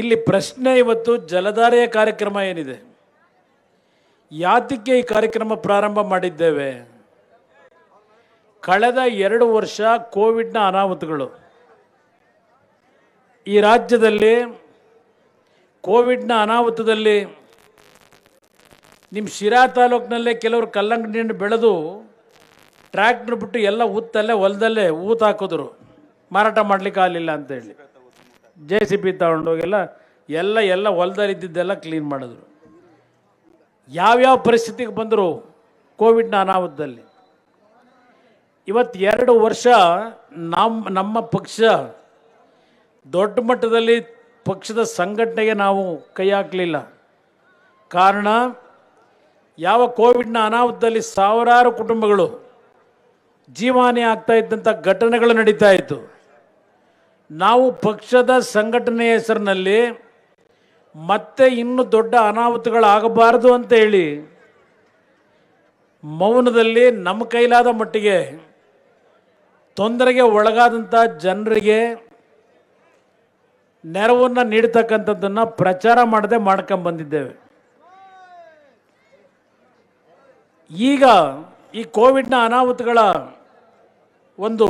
ಇಲ್ಲಿ ಪ್ರಶ್ನೆ ಇವತ್ತು ಜಲಧಾರೆಯ ಕಾರ್ಯಕ್ರಮ ಏನಿದೆ ಯಾತಕ್ಕೆ ಈ ಕಾರ್ಯಕ್ರಮ ಪ್ರಾರಂಭ ಮಾಡಿದ್ದೇವೆ ಕಳೆದ ಎರಡು ವರ್ಷ ಕೋವಿಡ್ನ ಅನಾಹುತಗಳು ಈ ರಾಜ್ಯದಲ್ಲಿ ಕೋವಿಡ್ನ ಅನಾಹುತದಲ್ಲಿ ನಿಮ್ಮ ಶಿರಾ ತಾಲೂಕಿನಲ್ಲೇ ಕೆಲವರು ಕಲ್ಲಂಗಡಿಯನ್ನು ಬೆಳೆದು ಟ್ರ್ಯಾಕ್ಟ್ರ್ ಬಿಟ್ಟು ಎಲ್ಲ ಊತಲ್ಲೇ ಹೊಲದಲ್ಲೇ ಊತ ಹಾಕಿದ್ರು ಮಾರಾಟ ಮಾಡಲಿಕ್ಕೆ ಆಗಲಿಲ್ಲ ಅಂತೇಳಿ ಜೆ ಸಿ ಬಿ ತಗೊಂಡೋಗೆಲ್ಲ ಎಲ್ಲ ಎಲ್ಲ ಇದ್ದಿದ್ದೆಲ್ಲ ಕ್ಲೀನ್ ಮಾಡಿದ್ರು ಯಾವ್ಯಾವ ಪರಿಸ್ಥಿತಿಗೆ ಬಂದರು ಕೋವಿಡ್ನ ಅನಾಹುತದಲ್ಲಿ ಇವತ್ತು ಎರಡು ವರ್ಷ ನಮ್ಮ ನಮ್ಮ ಪಕ್ಷ ದೊಡ್ಡ ಮಟ್ಟದಲ್ಲಿ ಪಕ್ಷದ ಸಂಘಟನೆಗೆ ನಾವು ಕೈ ಹಾಕಲಿಲ್ಲ ಕಾರಣ ಯಾವ ಕೋವಿಡ್ನ ಅನಾಹುತದಲ್ಲಿ ಸಾವಿರಾರು ಕುಟುಂಬಗಳು ಜೀವಾನಿ ಆಗ್ತಾ ಇದ್ದಂಥ ಘಟನೆಗಳು ನಡೀತಾ ಇತ್ತು ನಾವು ಪಕ್ಷದ ಸಂಘಟನೆ ಹೆಸರಿನಲ್ಲಿ ಮತ್ತೆ ಇನ್ನು ದೊಡ್ಡ ಅನಾಹುತಗಳಾಗಬಾರದು ಅಂತ ಹೇಳಿ ಮೌನದಲ್ಲಿ ನಮ್ಮ ಕೈಲಾದ ಮಟ್ಟಿಗೆ ತೊಂದರೆಗೆ ಒಳಗಾದಂಥ ಜನರಿಗೆ ನೆರವನ್ನು ನೀಡ್ತಕ್ಕಂಥದ್ದನ್ನು ಪ್ರಚಾರ ಮಾಡದೆ ಮಾಡ್ಕೊಂಬಂದಿದ್ದೇವೆ ಈಗ ಈ ಕೋವಿಡ್ನ ಅನಾಹುತಗಳ ಒಂದು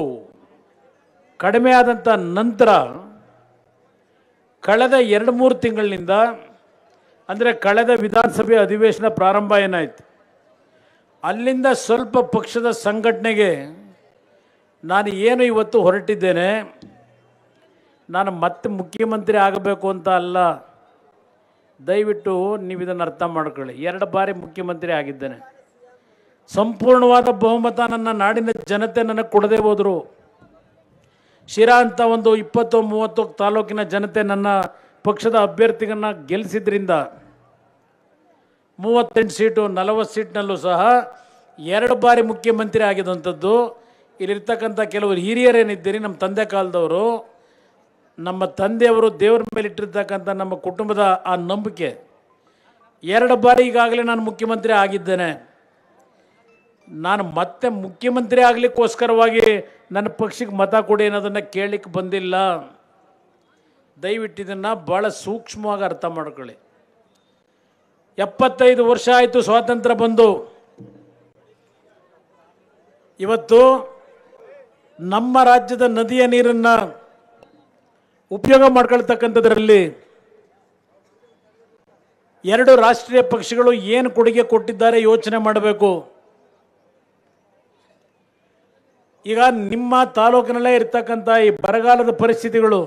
ಕಡಿಮೆ ಆದಂಥ ನಂತರ ಕಳೆದ ಎರಡು ಮೂರು ತಿಂಗಳಿನಿಂದ ಅಂದರೆ ಕಳೆದ ವಿಧಾನಸಭೆ ಅಧಿವೇಶನ ಪ್ರಾರಂಭ ಏನಾಯಿತು ಅಲ್ಲಿಂದ ಸ್ವಲ್ಪ ಪಕ್ಷದ ಸಂಘಟನೆಗೆ ನಾನು ಏನು ಇವತ್ತು ಹೊರಟಿದ್ದೇನೆ ನಾನು ಮತ್ತೆ ಮುಖ್ಯಮಂತ್ರಿ ಆಗಬೇಕು ಅಂತ ಅಲ್ಲ ದಯವಿಟ್ಟು ನೀವು ಇದನ್ನು ಅರ್ಥ ಮಾಡ್ಕೊಳ್ಳಿ ಎರಡು ಬಾರಿ ಮುಖ್ಯಮಂತ್ರಿ ಆಗಿದ್ದೇನೆ ಸಂಪೂರ್ಣವಾದ ಬಹುಮತ ನನ್ನ ನಾಡಿನ ಜನತೆ ನನಗೆ ಕೊಡದೇ ಹೋದರು ಶಿರಾ ಅಂತ ಒಂದು ಇಪ್ಪತ್ತು ಮೂವತ್ತು ತಾಲೂಕಿನ ಜನತೆ ನನ್ನ ಪಕ್ಷದ ಅಭ್ಯರ್ಥಿಗಳನ್ನ ಗೆಲ್ಲಿಸಿದ್ರಿಂದ ಮೂವತ್ತೆಂಟು ಸೀಟು ನಲವತ್ತು ಸೀಟ್ನಲ್ಲೂ ಸಹ ಎರಡು ಬಾರಿ ಮುಖ್ಯಮಂತ್ರಿ ಆಗಿದಂಥದ್ದು ಇಲ್ಲಿರ್ತಕ್ಕಂಥ ಕೆಲವರು ಹಿರಿಯರೇನಿದ್ದೀರಿ ನಮ್ಮ ತಂದೆ ಕಾಲದವರು ನಮ್ಮ ತಂದೆಯವರು ದೇವರ ಮೇಲೆ ಇಟ್ಟಿರ್ತಕ್ಕಂಥ ನಮ್ಮ ಕುಟುಂಬದ ಆ ನಂಬಿಕೆ ಎರಡು ಬಾರಿ ಈಗಾಗಲೇ ನಾನು ಮುಖ್ಯಮಂತ್ರಿ ಆಗಿದ್ದೇನೆ ನಾನು ಮತ್ತೆ ಮುಖ್ಯಮಂತ್ರಿ ಆಗಲಿಕ್ಕೋಸ್ಕರವಾಗಿ ನನ್ನ ಪಕ್ಷಕ್ಕೆ ಮತ ಕೊಡಿ ಅನ್ನೋದನ್ನು ಕೇಳಲಿಕ್ಕೆ ಬಂದಿಲ್ಲ ದಯವಿಟ್ಟು ಇದನ್ನು ಭಾಳ ಸೂಕ್ಷ್ಮವಾಗಿ ಅರ್ಥ ಮಾಡ್ಕೊಳ್ಳಿ ಎಪ್ಪತ್ತೈದು ವರ್ಷ ಆಯಿತು ಸ್ವಾತಂತ್ರ್ಯ ಬಂದು ಇವತ್ತು ನಮ್ಮ ರಾಜ್ಯದ ನದಿಯ ನೀರನ್ನು ಉಪಯೋಗ ಮಾಡ್ಕೊಳ್ತಕ್ಕಂಥದ್ರಲ್ಲಿ ಎರಡು ರಾಷ್ಟ್ರೀಯ ಪಕ್ಷಗಳು ಏನು ಕೊಡುಗೆ ಕೊಟ್ಟಿದ್ದಾರೆ ಯೋಚನೆ ಮಾಡಬೇಕು ಈಗ ನಿಮ್ಮ ತಾಲೂಕಿನಲ್ಲೇ ಇರ್ತಕ್ಕಂಥ ಈ ಬರಗಾಲದ ಪರಿಸ್ಥಿತಿಗಳು